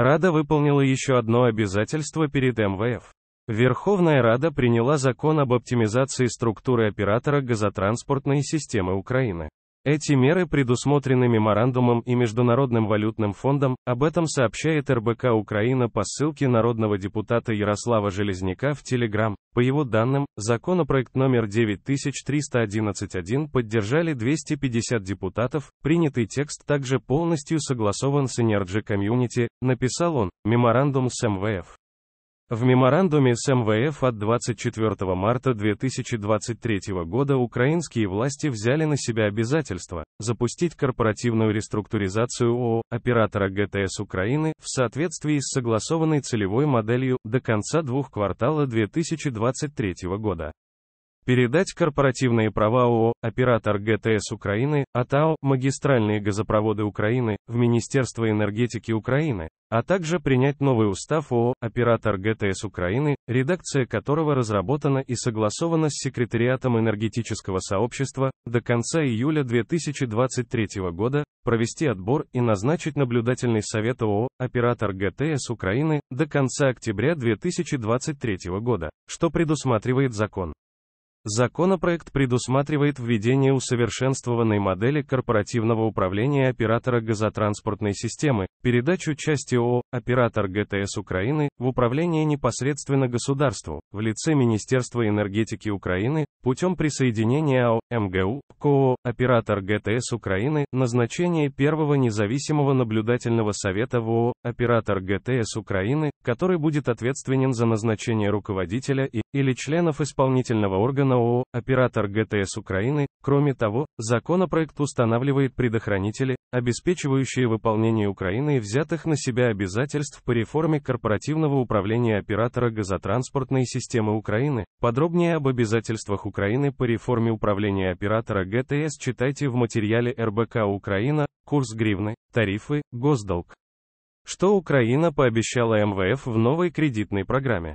Рада выполнила еще одно обязательство перед МВФ. Верховная Рада приняла закон об оптимизации структуры оператора газотранспортной системы Украины. Эти меры предусмотрены меморандумом и Международным валютным фондом, об этом сообщает РБК Украина по ссылке народного депутата Ярослава Железняка в Телеграм. По его данным, законопроект номер 9311-1 поддержали 250 депутатов, принятый текст также полностью согласован с Energy Community, написал он, меморандум с МВФ. В меморандуме с МВФ от 24 марта 2023 года украинские власти взяли на себя обязательство запустить корпоративную реструктуризацию ООО оператора ГТС Украины в соответствии с согласованной целевой моделью до конца двух квартала 2023 года. Передать корпоративные права ООО «Оператор ГТС Украины», АТАО «Магистральные газопроводы Украины» в Министерство энергетики Украины, а также принять новый устав ООО «Оператор ГТС Украины», редакция которого разработана и согласована с Секретариатом энергетического сообщества, до конца июля 2023 года, провести отбор и назначить наблюдательный совет ООО «Оператор ГТС Украины» до конца октября 2023 года, что предусматривает закон. Законопроект предусматривает введение усовершенствованной модели корпоративного управления оператора газотранспортной системы, передачу части ООО «Оператор ГТС Украины» в управление непосредственно государству, в лице Министерства энергетики Украины, путем присоединения АО МГУ к ООО «Оператор ГТС Украины», назначение первого независимого наблюдательного совета в ООО «Оператор ГТС Украины», который будет ответственен за назначение руководителя и или членов исполнительного органа ООО, оператор ГТС Украины. Кроме того, законопроект устанавливает предохранители, обеспечивающие выполнение Украины взятых на себя обязательств по реформе корпоративного управления оператора газотранспортной системы Украины. Подробнее об обязательствах Украины по реформе управления оператора ГТС читайте в материале РБК Украина, курс гривны, тарифы, госдолг. Что Украина пообещала МВФ в новой кредитной программе?